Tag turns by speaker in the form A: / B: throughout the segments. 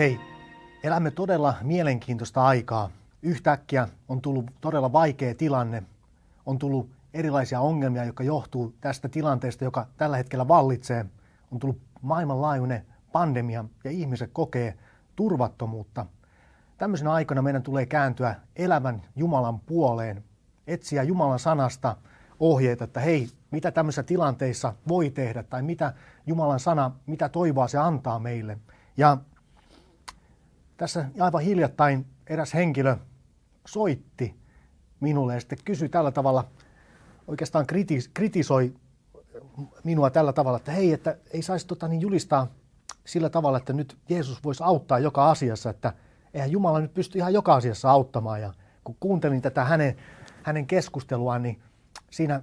A: Hei, elämme todella mielenkiintoista aikaa. Yhtäkkiä on tullut todella vaikea tilanne. On tullut erilaisia ongelmia, jotka johtuu tästä tilanteesta, joka tällä hetkellä vallitsee. On tullut maailmanlaajuinen pandemia ja ihmiset kokee turvattomuutta. Tämmöisenä aikana meidän tulee kääntyä elämän Jumalan puoleen, etsiä Jumalan sanasta ohjeita, että hei, mitä tämmöisissä tilanteissa voi tehdä tai mitä Jumalan sana, mitä toivoa se antaa meille. Ja tässä aivan hiljattain eräs henkilö soitti minulle ja sitten kysyi tällä tavalla, oikeastaan kritis, kritisoi minua tällä tavalla, että hei, että ei saisi tota, niin julistaa sillä tavalla, että nyt Jeesus voisi auttaa joka asiassa, että eihän Jumala nyt pysty ihan joka asiassa auttamaan. Ja kun kuuntelin tätä hänen, hänen keskusteluaan, niin siinä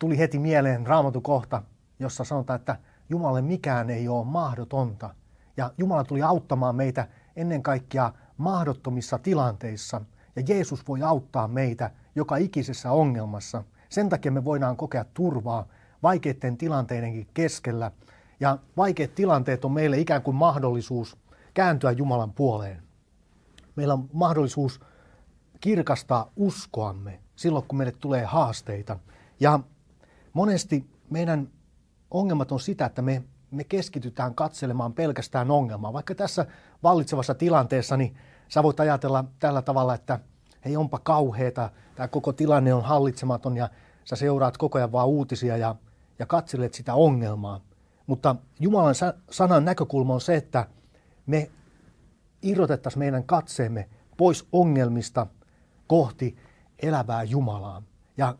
A: tuli heti mieleen raamatun kohta, jossa sanotaan, että Jumalalle mikään ei ole mahdotonta. Ja Jumala tuli auttamaan meitä ennen kaikkea mahdottomissa tilanteissa. Ja Jeesus voi auttaa meitä joka ikisessä ongelmassa. Sen takia me voidaan kokea turvaa vaikeiden tilanteidenkin keskellä. Ja vaikeat tilanteet on meille ikään kuin mahdollisuus kääntyä Jumalan puoleen. Meillä on mahdollisuus kirkastaa uskoamme silloin, kun meille tulee haasteita. Ja monesti meidän ongelmat on sitä, että me me keskitytään katselemaan pelkästään ongelmaa. Vaikka tässä vallitsevassa tilanteessa, niin sä voit ajatella tällä tavalla, että hei onpa kauheeta, tämä koko tilanne on hallitsematon ja sä seuraat koko ajan vaan uutisia ja, ja katselet sitä ongelmaa. Mutta Jumalan sanan näkökulma on se, että me irrotettaisiin meidän katseemme pois ongelmista kohti elävää Jumalaa. Ja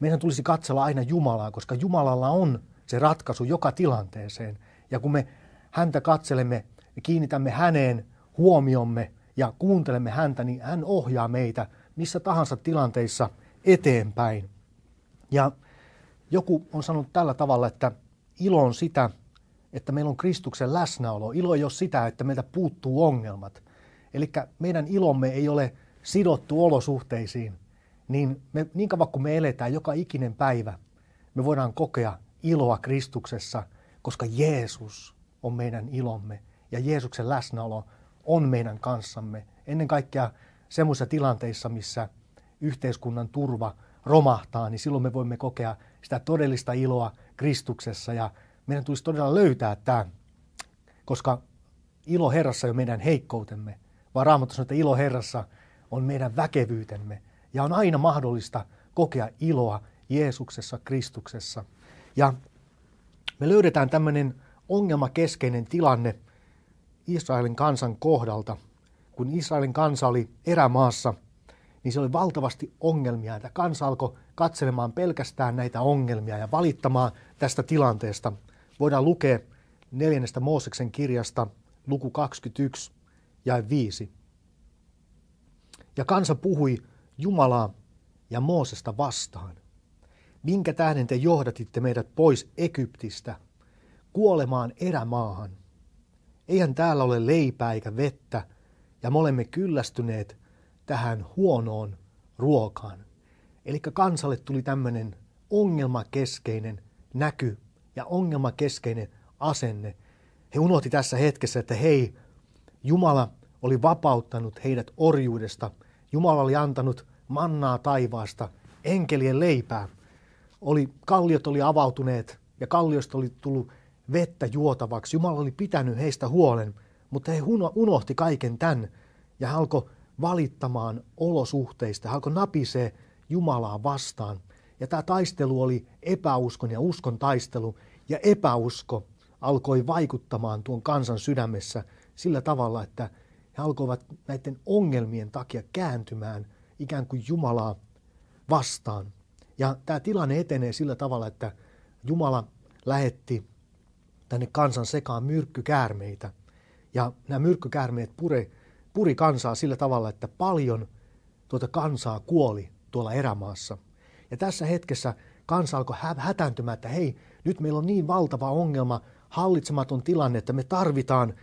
A: meidän tulisi katsella aina Jumalaa, koska Jumalalla on se ratkaisu joka tilanteeseen. Ja kun me häntä katselemme, me kiinnitämme häneen huomiomme ja kuuntelemme häntä, niin hän ohjaa meitä missä tahansa tilanteissa eteenpäin. Ja joku on sanonut tällä tavalla, että ilo on sitä, että meillä on Kristuksen läsnäolo. Ilo ei ole sitä, että meiltä puuttuu ongelmat. Eli meidän ilomme ei ole sidottu olosuhteisiin, niin me, niin kauan kuin me eletään joka ikinen päivä, me voidaan kokea iloa Kristuksessa, koska Jeesus on meidän ilomme ja Jeesuksen läsnäolo on meidän kanssamme. Ennen kaikkea semmoisissa tilanteissa, missä yhteiskunnan turva romahtaa, niin silloin me voimme kokea sitä todellista iloa Kristuksessa ja meidän tulisi todella löytää tämä, koska ilo Herrassa on meidän heikkoutemme, vaan Raamattu sanoo, että ilo Herrassa on meidän väkevyytemme ja on aina mahdollista kokea iloa Jeesuksessa, Kristuksessa. Ja me löydetään tämmöinen ongelmakeskeinen tilanne Israelin kansan kohdalta. Kun Israelin kansa oli erämaassa, niin se oli valtavasti ongelmia. Ja kansa alkoi katselemaan pelkästään näitä ongelmia ja valittamaan tästä tilanteesta. Voidaan lukea neljännestä Mooseksen kirjasta luku 21 ja 5. Ja kansa puhui Jumalaa ja Moosesta vastaan minkä tähden te johdatitte meidät pois Egyptistä, kuolemaan erämaahan. Eihän täällä ole leipää eikä vettä, ja me olemme kyllästyneet tähän huonoon ruokaan. Eli kansalle tuli tämmöinen ongelmakeskeinen näky ja ongelmakeskeinen asenne. He unohti tässä hetkessä, että hei, Jumala oli vapauttanut heidät orjuudesta. Jumala oli antanut mannaa taivaasta, enkelien leipää oli, kalliot oli avautuneet ja kalliosta oli tullut vettä juotavaksi. Jumala oli pitänyt heistä huolen, mutta he unohti kaiken tämän ja hän alkoi valittamaan olosuhteista. Hän alkoi napisee Jumalaa vastaan. Ja tämä taistelu oli epäuskon ja uskon taistelu. Ja epäusko alkoi vaikuttamaan tuon kansan sydämessä sillä tavalla, että he alkoivat näiden ongelmien takia kääntymään ikään kuin Jumalaa vastaan. Ja tämä tilanne etenee sillä tavalla, että Jumala lähetti tänne kansan sekaan myrkkykäärmeitä. Ja nämä myrkkykäärmeet pure, puri kansaa sillä tavalla, että paljon tuota kansaa kuoli tuolla erämaassa. Ja tässä hetkessä kansa alkoi hätääntymään, että hei, nyt meillä on niin valtava ongelma, hallitsematon tilanne, että me tarvitaan,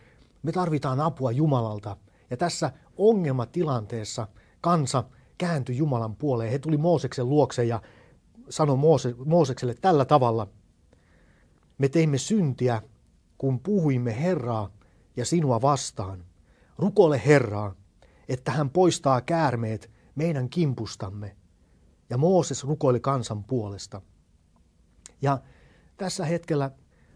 A: me tarvitaan apua Jumalalta. Ja tässä ongelmatilanteessa kansa kääntyi Jumalan puoleen. He tuli Mooseksen luokse ja sanoi Moose, Moosekselle tällä tavalla, me teimme syntiä, kun puhuimme Herraa ja sinua vastaan. Rukoile Herraa, että hän poistaa käärmeet meidän kimpustamme. Ja Mooses rukoili kansan puolesta. Ja tässä hetkellä,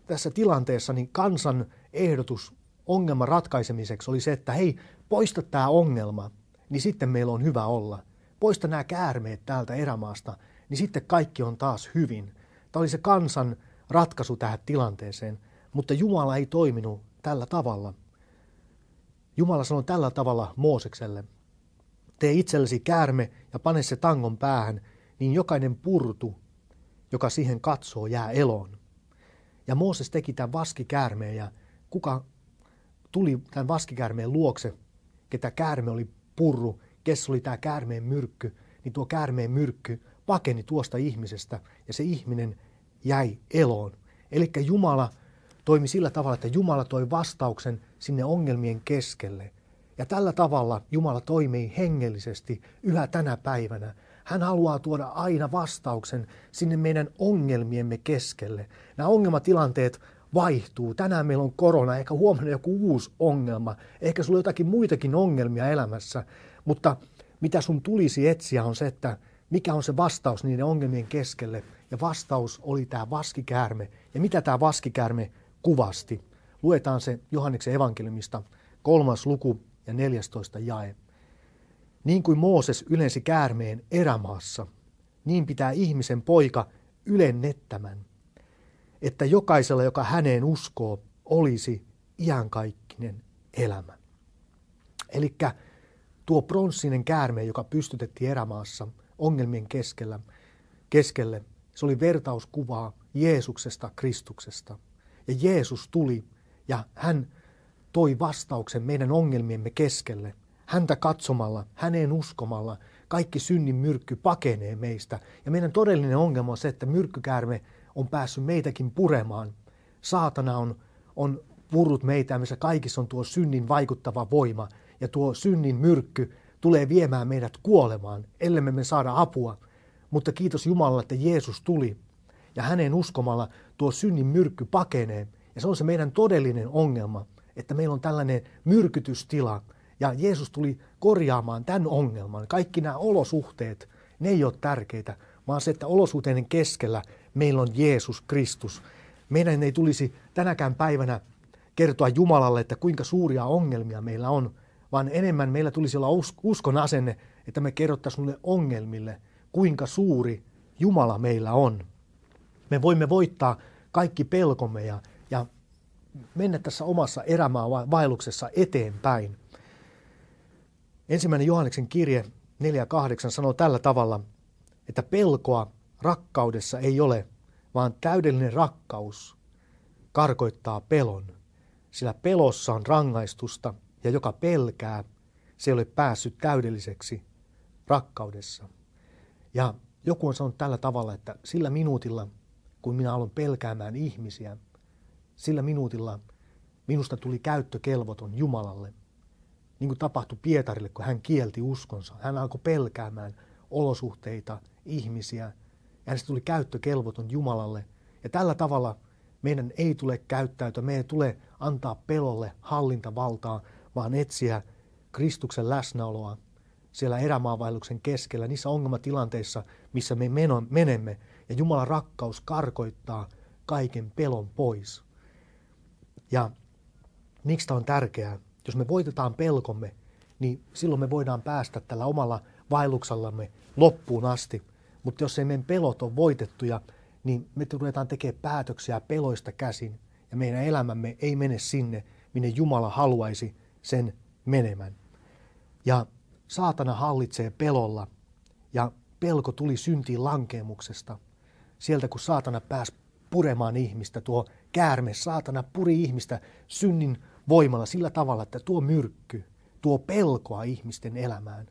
A: tässä tilanteessa, niin kansan ehdotus ongelman ratkaisemiseksi oli se, että hei, poista tämä ongelma, niin sitten meillä on hyvä olla. Poista nämä käärmeet täältä erämaasta, niin sitten kaikki on taas hyvin. Tämä oli se kansan ratkaisu tähän tilanteeseen, mutta Jumala ei toiminut tällä tavalla. Jumala sanoi tällä tavalla Moosekselle, tee itsellesi käärme ja pane se tangon päähän, niin jokainen purtu, joka siihen katsoo, jää eloon. Ja Mooses teki tämän vaskikäärmeen ja kuka tuli tämän vaskikäärmeen luokse, ketä käärme oli purru, kes oli tämä käärmeen myrkky, niin tuo käärmeen myrkky pakeni tuosta ihmisestä ja se ihminen jäi eloon. Eli Jumala toimi sillä tavalla, että Jumala toi vastauksen sinne ongelmien keskelle. Ja tällä tavalla Jumala toimii hengellisesti yhä tänä päivänä. Hän haluaa tuoda aina vastauksen sinne meidän ongelmiemme keskelle. Nämä ongelmatilanteet vaihtuu. Tänään meillä on korona, ehkä huomenna joku uusi ongelma, ehkä sulla on jotakin muitakin ongelmia elämässä, mutta mitä sun tulisi etsiä on se, että mikä on se vastaus niiden ongelmien keskelle. Ja vastaus oli tämä vaskikäärme. Ja mitä tämä vaskikäärme kuvasti? Luetaan se Johanneksen evankeliumista, kolmas luku ja 14 jae. Niin kuin Mooses ylensi käärmeen erämaassa, niin pitää ihmisen poika ylennettämän, että jokaisella, joka häneen uskoo, olisi iankaikkinen elämä. Elikkä Tuo pronssinen käärme, joka pystytettiin erämaassa ongelmien keskellä, keskelle, se oli vertauskuvaa Jeesuksesta, Kristuksesta. Ja Jeesus tuli ja hän toi vastauksen meidän ongelmiemme keskelle. Häntä katsomalla, häneen uskomalla, kaikki synnin myrkky pakenee meistä. Ja meidän todellinen ongelma on se, että myrkkykäärme on päässyt meitäkin puremaan. Saatana on, on purrut meitä, missä kaikissa on tuo synnin vaikuttava voima – ja tuo synnin myrkky tulee viemään meidät kuolemaan, ellemme me saada apua. Mutta kiitos Jumalalle, että Jeesus tuli ja hänen uskomalla tuo synnin myrkky pakenee. Ja se on se meidän todellinen ongelma, että meillä on tällainen myrkytystila. Ja Jeesus tuli korjaamaan tämän ongelman. Kaikki nämä olosuhteet, ne ei ole tärkeitä, vaan se, että olosuhteiden keskellä meillä on Jeesus Kristus. Meidän ei tulisi tänäkään päivänä kertoa Jumalalle, että kuinka suuria ongelmia meillä on, vaan enemmän meillä tulisi olla uskon asenne, että me kerrottaisiin sulle ongelmille, kuinka suuri Jumala meillä on. Me voimme voittaa kaikki pelkomme ja, ja mennä tässä omassa erämaa vaelluksessa eteenpäin. Ensimmäinen Johanneksen kirje 4.8 sanoo tällä tavalla, että pelkoa rakkaudessa ei ole, vaan täydellinen rakkaus karkoittaa pelon, sillä pelossa on rangaistusta – ja joka pelkää, se ei ole päässyt täydelliseksi rakkaudessa. Ja joku on sanonut tällä tavalla, että sillä minuutilla, kun minä aloin pelkäämään ihmisiä, sillä minuutilla minusta tuli käyttökelvoton Jumalalle. Niin kuin tapahtui Pietarille, kun hän kielti uskonsa. Hän alkoi pelkäämään olosuhteita, ihmisiä, ja hänestä tuli käyttökelvoton Jumalalle. Ja tällä tavalla meidän ei tule käyttäytyä, meidän tulee antaa pelolle hallintavaltaa, vaan etsiä Kristuksen läsnäoloa siellä erämaavailuksen keskellä, niissä ongelmatilanteissa, missä me menemme. Ja Jumalan rakkaus karkoittaa kaiken pelon pois. Ja miksi tämä on tärkeää? Jos me voitetaan pelkomme, niin silloin me voidaan päästä tällä omalla vaelluksellamme loppuun asti. Mutta jos ei meidän pelot ole voitettuja, niin me ruvetaan tekemään päätöksiä peloista käsin. Ja meidän elämämme ei mene sinne, minne Jumala haluaisi, sen menemän. Ja saatana hallitsee pelolla ja pelko tuli syntiin lankemuksesta. Sieltä kun saatana pääsi puremaan ihmistä, tuo käärme, saatana puri ihmistä synnin voimalla sillä tavalla, että tuo myrkky, tuo pelkoa ihmisten elämään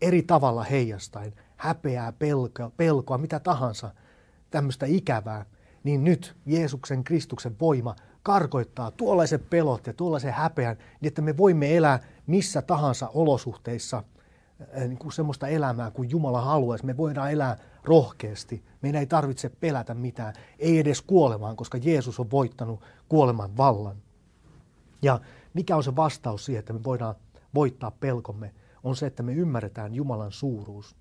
A: eri tavalla heijastain, häpeää, pelkoa, pelkoa mitä tahansa, tämmöistä ikävää, niin nyt Jeesuksen Kristuksen voima karkoittaa tuollaiset pelot ja tuollaisen häpeän, niin että me voimme elää missä tahansa olosuhteissa eh, niin kuin semmoista elämää kuin Jumala haluaisi. Me voidaan elää rohkeasti. Meidän ei tarvitse pelätä mitään, ei edes kuolemaan, koska Jeesus on voittanut kuoleman vallan. Ja mikä on se vastaus siihen, että me voidaan voittaa pelkomme, on se, että me ymmärretään Jumalan suuruus.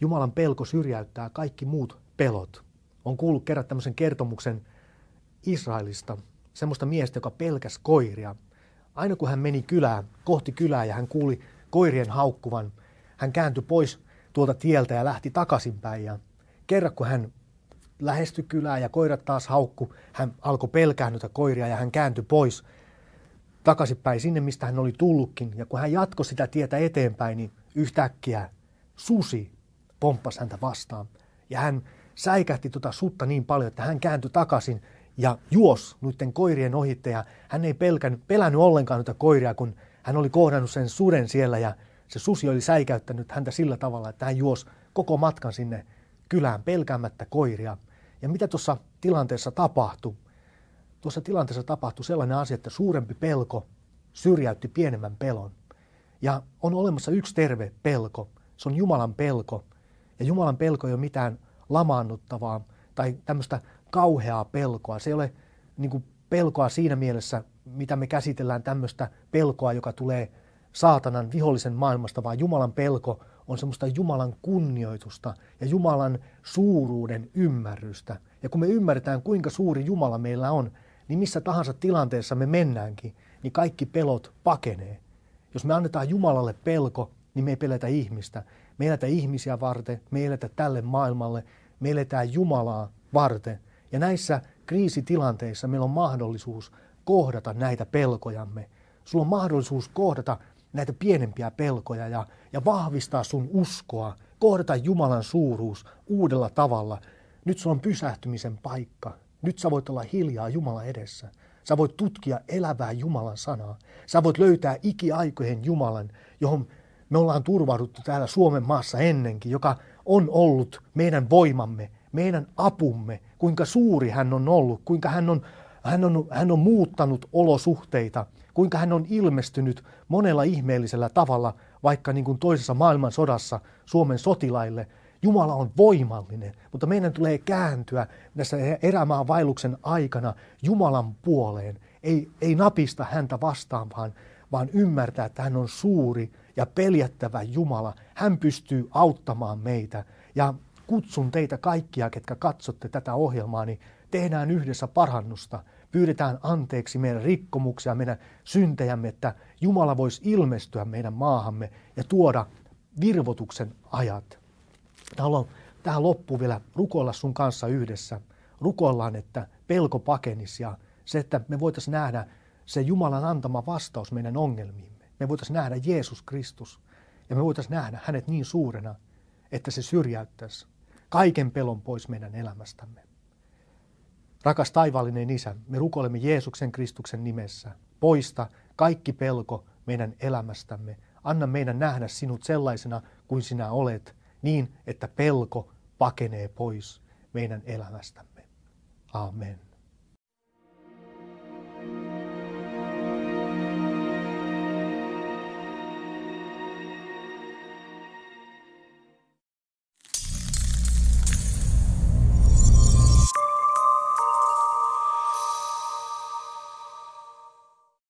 A: Jumalan pelko syrjäyttää kaikki muut pelot. On kuullut kerran tämmöisen kertomuksen Israelista semmoista miestä, joka pelkäsi koiria. Aina kun hän meni kylään, kohti kylää ja hän kuuli koirien haukkuvan, hän kääntyi pois tuolta tieltä ja lähti takaisinpäin. Ja kerran kun hän lähestyi kylää ja koirat taas haukku, hän alkoi pelkää noita koiria ja hän kääntyi pois takaisinpäin sinne, mistä hän oli tullutkin. Ja kun hän jatkoi sitä tietä eteenpäin, niin yhtäkkiä susi pomppasi häntä vastaan. Ja hän säikähti tuota sutta niin paljon, että hän kääntyi takaisin ja juos noiden koirien ohitte ja hän ei pelkän, pelännyt ollenkaan noita koiria, kun hän oli kohdannut sen suden siellä ja se susi oli säikäyttänyt häntä sillä tavalla, että hän juos koko matkan sinne kylään pelkäämättä koiria. Ja mitä tuossa tilanteessa tapahtui? Tuossa tilanteessa tapahtui sellainen asia, että suurempi pelko syrjäytti pienemmän pelon. Ja on olemassa yksi terve pelko, se on Jumalan pelko. Ja Jumalan pelko ei ole mitään lamaannuttavaa tai tämmöistä kauheaa pelkoa. Se ei ole niin kuin pelkoa siinä mielessä, mitä me käsitellään tämmöistä pelkoa, joka tulee saatanan vihollisen maailmasta, vaan Jumalan pelko on semmoista Jumalan kunnioitusta ja Jumalan suuruuden ymmärrystä. Ja kun me ymmärretään, kuinka suuri Jumala meillä on, niin missä tahansa tilanteessa me mennäänkin, niin kaikki pelot pakenee. Jos me annetaan Jumalalle pelko, niin me ei peletä ihmistä. Me elätä ihmisiä varten, me elätä tälle maailmalle, me eletään Jumalaa varten. Ja näissä kriisitilanteissa meillä on mahdollisuus kohdata näitä pelkojamme. Sulla on mahdollisuus kohdata näitä pienempiä pelkoja ja, ja vahvistaa sun uskoa, kohdata Jumalan suuruus uudella tavalla. Nyt sulla on pysähtymisen paikka. Nyt sä voit olla hiljaa Jumala edessä. Sä voit tutkia elävää Jumalan sanaa. Sä voit löytää ikiaikojen Jumalan, johon me ollaan turvauduttu täällä Suomen maassa ennenkin, joka on ollut meidän voimamme, meidän apumme, kuinka suuri hän on ollut, kuinka hän on, hän on, hän on muuttanut olosuhteita, kuinka hän on ilmestynyt monella ihmeellisellä tavalla, vaikka niin kuin toisessa maailmansodassa Suomen sotilaille. Jumala on voimallinen, mutta meidän tulee kääntyä tässä erämaan vaelluksen aikana Jumalan puoleen. Ei, ei napista häntä vastaan, vaan, vaan ymmärtää, että hän on suuri ja peljättävä Jumala. Hän pystyy auttamaan meitä. Ja kutsun teitä kaikkia, ketkä katsotte tätä ohjelmaa, niin tehdään yhdessä parhannusta. Pyydetään anteeksi meidän rikkomuksia, meidän syntejämme, että Jumala voisi ilmestyä meidän maahamme ja tuoda virvotuksen ajat. Haluan tähän loppu vielä rukoilla sun kanssa yhdessä. Rukoillaan, että pelko pakenisi ja se, että me voitaisiin nähdä se Jumalan antama vastaus meidän ongelmiimme. Me voitaisiin nähdä Jeesus Kristus ja me voitaisiin nähdä hänet niin suurena, että se syrjäyttäisi kaiken pelon pois meidän elämästämme. Rakas taivaallinen Isä, me rukoilemme Jeesuksen Kristuksen nimessä. Poista kaikki pelko meidän elämästämme. Anna meidän nähdä sinut sellaisena kuin sinä olet, niin että pelko pakenee pois meidän elämästämme. Amen.